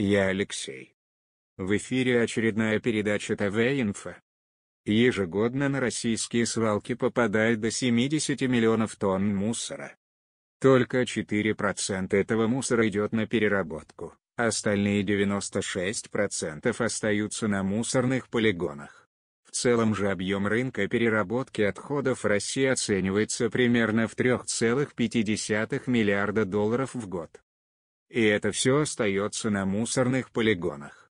я Алексей. В эфире очередная передача ТВ-Инфо. Ежегодно на российские свалки попадает до 70 миллионов тонн мусора. Только 4% этого мусора идет на переработку, остальные 96% остаются на мусорных полигонах. В целом же объем рынка переработки отходов России оценивается примерно в 3,5 миллиарда долларов в год. И это все остается на мусорных полигонах.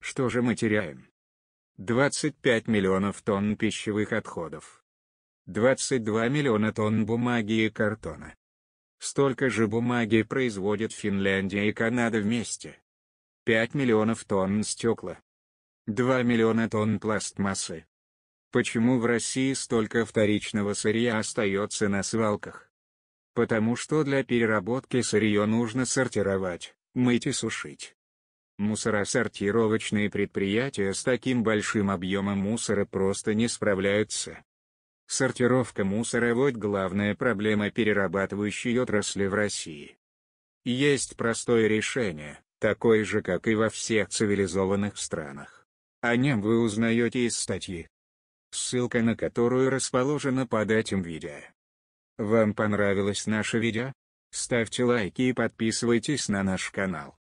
Что же мы теряем? 25 миллионов тонн пищевых отходов. 22 миллиона тонн бумаги и картона. Столько же бумаги производят Финляндия и Канада вместе. 5 миллионов тонн стекла. 2 миллиона тонн пластмассы. Почему в России столько вторичного сырья остается на свалках? потому что для переработки сырье нужно сортировать, мыть и сушить. Мусоросортировочные предприятия с таким большим объемом мусора просто не справляются. Сортировка мусора – вот главная проблема перерабатывающей отрасли в России. Есть простое решение, такое же как и во всех цивилизованных странах. О нем вы узнаете из статьи, ссылка на которую расположена под этим видео. Вам понравилось наше видео? Ставьте лайки и подписывайтесь на наш канал.